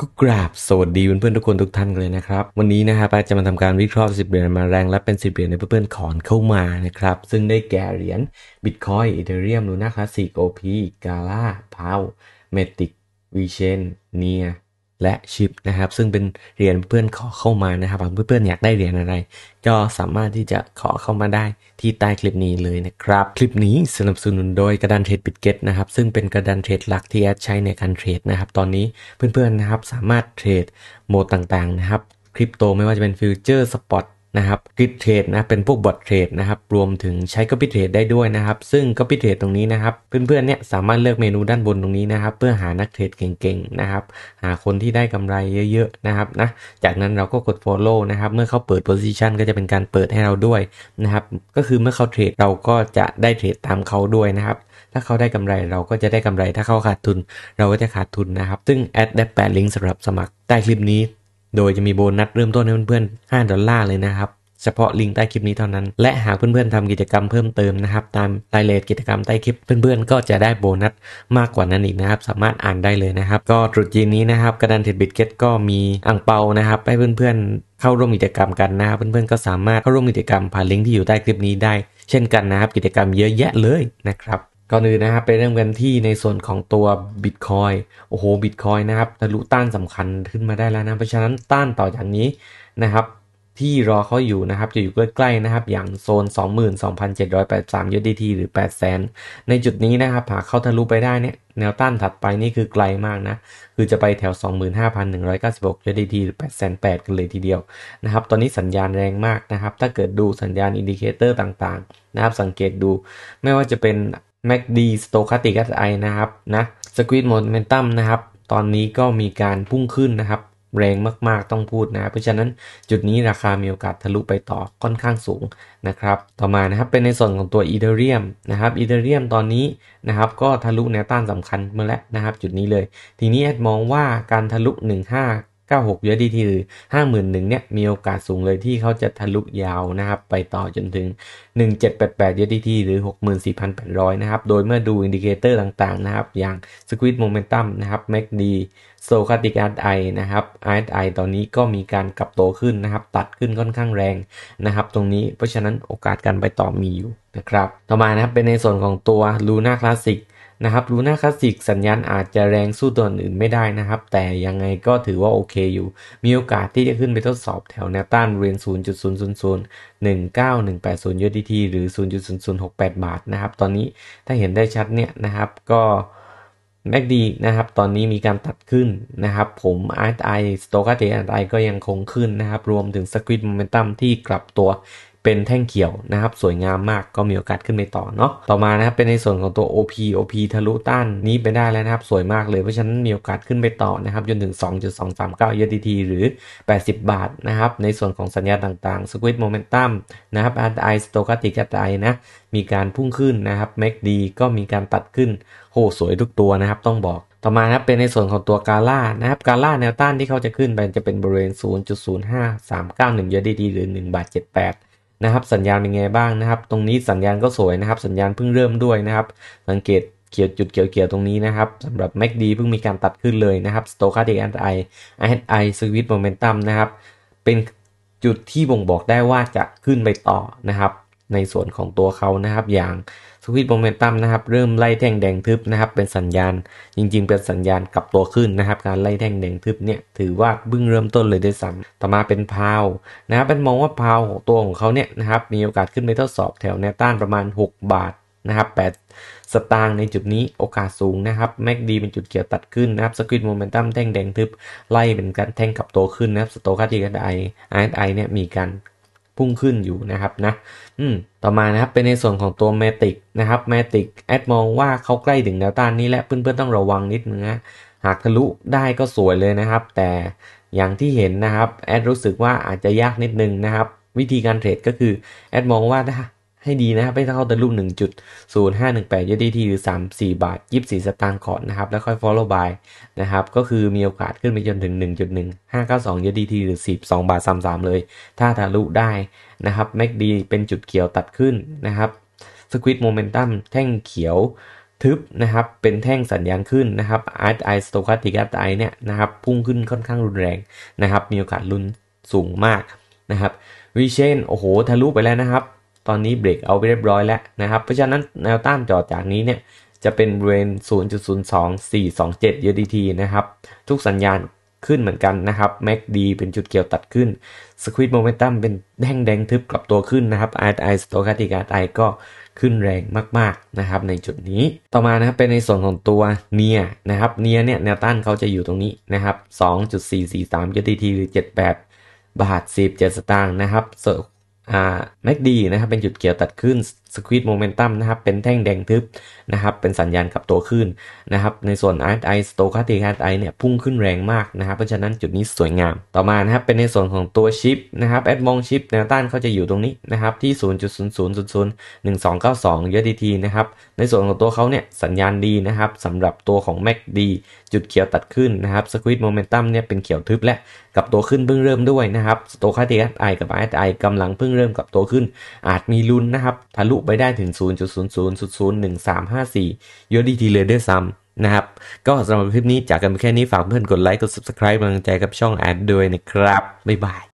ก็กราบสวัสดีเพื่อนๆทุกคนทุกท่านเลยนะครับ วันนี้นะครับจะมาทำการวิเคราะห์สิบเหรียญมาแรงและเป็นสิบเหรียญในเพื่อนๆขอนเข้ามานะครับ ซึ่งได้แก่เหรียญบิตคอยอีเอเรียมลูน่าคลาสสิกโอพีกาล่าพาวเมติกวีเชนเนียและชิปนะครับซึ่งเป็นเหรียญเพื่อนขอเข้ามานะครับเพื่อนๆอยากได้เหรียญอะไร ก็สามารถที่จะขอเข้ามาได้ที่ใต้คลิปนี้เลยนะครับ คลิปนี้สนับสนุนโดยกระดานเทรดบิตเกตนะครับซึ่งเป็นกระดานเทรดหลักที่แอดใช้ในการเทรดนะครับตอนนี้เพื่อนๆนะครับสามารถเทรดโหมดต่างๆนะครับคริปโตไม่ว่าจะเป็นฟิวเจอร์สปอตนะครับกริดเทรดนะเป็นพวกบอทเทรดนะครับรวมถึงใช้ก็พิเทรดได้ด้วยนะครับ ซึ่งก็พิเทรดตรงนี้นะครับเพื่อนๆเนี่ยสามารถเลือกเมนูด้านบนตรงนี้นะครับ เพื่อหานักเทรดเก่งๆนะครับ หาคนที่ได้กำไรเยอะๆนะครับนะจากนั้นเราก็กด follow นะครับเมื่อเขาเปิด position ก็จะเป็นการเปิดให้เราด้วยนะครับก็คือเมื่อเขาเทรดเราก็จะได้เทรดตามเขาด้วยนะครับถ้าเขาได้กำไรเราก็จะได้กำไรถ้าเขาขาดทุน เราก็จะขาดทุนนะครับ ซึ่งแอดได้แปะลิงก์สำหรับสมัครใต้คลิปนี้โดยจะมีโบนัสเริ่มต้นให้เพื่อนๆ5ดอลลาร์ เลยนะครับ เฉพาะลิงก์ใต้คลิปนี้เท่านั้น และหากเพื่อนๆทำกิจกรรมเพิ่มเติมนะครับตามรายละเอียดกิจกรรมใต้คลิปเพื่อนๆ ก็จะได้โบนัสมากกว่านั้นอีกนะครับ สามารถอ่านได้เลยนะครับ ก็ตรุษจีนนี้นะครับ กระดานเทรดบิตเก็ตก็มีอ่างเปานะครับให้เพื่อนๆ เข้าร่วมกิจกรรมกันนะครับ เพื่อนๆก็สามารถเข้าร่วมกิจกรรมผ่านลิงก์ที่อยู่ใต้คลิปนี้ได้ เช่นกันนะครับกิจกรรมเยอะแยะเลยนะครับก่อนอื่นนะครับไปเริ่มกันที่ในส่วนของตัวบิตคอยโอ้โหบิตคอยนะครับทะลุต้านสำคัญขึ้นมาได้แล้วนะเพราะฉะนั้นต้านต่อจากนี้นะครับ ที่รอเขาอยู่นะครับจะอยู่ใกล้ๆนะครับ อย่างโซน 22,783 USDT หรือ800,000ในจุดนี้นะครับหากเข้าทะลุไปได้เนี่ยแนวต้านถัดไปนี่คือไกลมากนะ คือจะไปแถว 25,196 USDT หรือ808กันเลยทีเดียวนะครับ ตอนนี้สัญญาณแรงมากนะครับถ้าเกิดดูสัญญาณอินดิเคเตอร์ ต่างๆ นะครับ สังเกตดูไม่ว่าจะเป็น MACD Stochastic SI นะครับนะ Squeeze Momentum นะครับตอนนี้ก็มีการพุ่งขึ้นนะครับ แรงมากๆต้องพูดนะเพราะฉะนั้นจุดนี้ราคามีโอกาสทะลุไปต่อค่อนข้างสูงนะครับต่อมานะครับเป็นในส่วนของตัวอีเดเรียมนะครับอีเดเรียมตอนนี้นะครับก็ทะลุแนวต้านสำคัญมาแล้วนะครับจุดนี้เลย ทีนี้แอดมองว่าการทะลุ 15 96 u s d ่หรือ51,000เนี่ยมีโอกาสสูงเลยที่เขาจะทะลุยาวนะครับ ไปต่อจนถึง 1788 u s d ่หรือ 64,800นะครับ โดยเมื่อดูอินดิเคเตอร์ต่างๆนะครับ อย่าง Squid Momentum นะครับ MACD โซคาติกาไอนะครับ RSI ตอนนี้ก็มีการกลับโตขึ้นนะครับ ตัดขึ้นค่อนข้างแรงนะครับ ตรงนี้ เพราะฉะนั้นโอกาสการไปต่อมีอยู่นะครับ ต่อมานะครับ เป็นในส่วนของตัว Luna Classic นะครับลูน่าคลาสสิกสัญญาณอาจจะแรงสู้ตัวอื่นไม่ได้นะครับ แต่ยังไงก็ถือว่าโอเคอยู่ มีโอกาสที่จะขึ้นไปทดสอบแถวแนวต้านเรียน0.00019180 USDT หรือ0.0068 บาทนะครับ ตอนนี้ถ้าเห็นได้ชัดเนี่ยนะครับก็แม็กดีนะครับ ตอนนี้มีการตัดขึ้นนะครับ ผม RSI s t o c h a s t i c RSI ก็ยังคงขึ้นนะครับ รวมถึง Squid Momentum ที่กลับตัวเป็นแท่งเขียวนะครับ สวยงามมากก็มีโอกาสขึ้นไปต่อเนาะ ต่อมานะครับเป็นในส่วนของตัว OP OP ทะลุต้านนี้ไปได้แล้วนะครับ สวยมากเลย เพราะฉะนั้นมีโอกาสขึ้นไปต่อนะครับจนถึง2.239 USDT หรือ 80 บาทนะครับ ในส่วนของสัญญาต่างๆ Squid Momentum นะครับ RSI Stochastic RSI นะ มีการพุ่งขึ้นนะครับ MACD ก็มีการตัดขึ้นโหสวยทุกตัวนะครับต้องบอกต่อมานะครับเป็นในส่วนของตัวกาล่านะครับกาล่าแนวต้านที่เขาจะขึ้นไปจะเป็นบริเวณ0.05391 USDT หรือ 1 บาท 78นะครับสัญญาณเป็นไงบ้างนะครับ ตรงนี้สัญญาณก็สวยนะครับสัญญาณเพิ่งเริ่มด้วยนะครับ สังเกตเขียวจุดเขียวๆตรงนี้นะครับสำหรับ MACD เพิ่งมีการตัดขึ้นเลยนะครับ Stochastic RSI RSI Switch Momentum นะครับเป็นจุดที่บ่งบอกได้ว่าจะขึ้นไปต่อนะครับในส่วนของตัวเขานะครับอย่างสวิตโมเมนตัมนะครับเริ่มไล่แท่งแดงทึบนะครับเป็นสัญญาณ จริงๆเป็นสัญญาณกลับตัวขึ้นนะครับการไล่แท่งแดงทึบเนี่ยถือว่าเึ้งเริ่มต้นเลยด้วยซ้ำต่อมาเป็นพาวนะครับเป็นมองว่าพาวของตัวของเขาเนี่ยนะครับมีโอกาสขึ้นไปทดสอบแถวแนวต้านประมาณ 6 บาทนะครับแสตางค์ในจุดนี้โอกาสสูงนะครับแม็กดีเป็นจุดเกี่ยวตัดขึ้นนะครับสกิตโมเมนตัมแท่งแดงทึบไล่เป็นการแท่งกลับตัวขึ้นนะครับสโตคัตีกันไอไอเนี่ยมีการพุ่งขึ้นอยู่นะครับนะ อืม ต่อมานะครับเป็นในส่วนของตัวแมติกนะครับแมติกแอดมองว่าเขาใกล้ถึงแนวต้านนี้และเพื่อนๆต้องระวังนิดนึงนะหากทะลุได้ก็สวยเลยนะครับ แต่อย่างที่เห็นนะครับ แอดรู้สึกว่าอาจจะยากนิดนึงนะครับ วิธีการเทรดก็คือ แอดมองว่าถ้าให้ดีนะครับให้เข้าตะลุ่ม1.0518 USDT หรือ34 บาท 24 สตางค์ขอนนะครับ แล้วค่อย follow by นะครับก็คือมีโอกาสขึ้นไปจนถึง 1.1592 USDT หรือ12บาท33เลย ถ้าทะลุได้นะครับ MACD เป็นจุดเขียวตัดขึ้นนะครับสควิตโมเมนตัมแท่งเขียวทึบนะครับเป็นแท่งสัญญาณขึ้นนะครับ RSI Stochastic RSI เนี่ยนะครับพุ่งขึ้นค่อนข้างรุนแรงนะครับมีโอกาสลุ้นสูงมากนะครับวิเชนโอ้โหทะลุไปแล้วนะครับตอนนี้เบรกเอาไปเรียบร้อยแล้วนะครับ เพราะฉะนั้นแนวต้านจออจากนี้เนี่ย จะเป็นบริเวณ 0.02427 UDT นะครับ ทุกสัญญาณขึ้นเหมือนกันนะครับ MACD เป็นจุดเกี่ยวตัดขึ้น Squid Momentum เป็นแดงแดงทึบกลับตัวขึ้นนะครับ RSI Stochastic RSI ก็ขึ้นแรงมาก ๆ นะครับ ในจุดนี้ ต่อมานะครับเป็นในส่วนของตัวเนียนะครับเนียเนี่ยแนวต้านเขาจะอยู่ตรงนี้นะครับ 2.443 UDT หรือ 78 บาท17สตางค์นะครับแม็กดีนะครับเป็นจุดเกี่ยวตัดขึ้นสควีดโมเมนตัมนะครับเป็นแท่งแดงทึบนะครับเป็นสัญญาณกับตัวขึ้นนะครับในส่วน RSI Stochastic RSI เนี่ยพุ่งขึ้นแรงมากนะครับเพราะฉะนั้นจุดนี้สวยงามต่อมานะครับเป็นในส่วนของตัวชิปนะครับแอดมองชิปแนวต้านเขาจะอยู่ตรงนี้นะครับที่0.00001292 USDT นะครับในส่วนของตัวเขาเนี่ยสัญญาณดีนะครับสำหรับตัวของ MACD จุดเขียวตัดขึ้นนะครับสคว e ตโมเมนตัมเนี่ยเป็นเขียวทึบและกับตัวขึ้นเพิ่งเริ่มด้วยนะครับส t o ค h a s t i c r กับ r ไอกำลังเพิ่งเริ่มกับตัวขึ้น อาจมีลุ้นนะครับทะลุไปได้ถึง 0.00.01354ยอดีทีเลยด้วยซ้ำนะครับ ก็สำหรับคลิปนี้จากกันไปแค่นี้ ฝากเพื่อนกดไลค์กด subscribe กำลังใจกับช่องแอดด้วยนะครับ บ๊ายบาย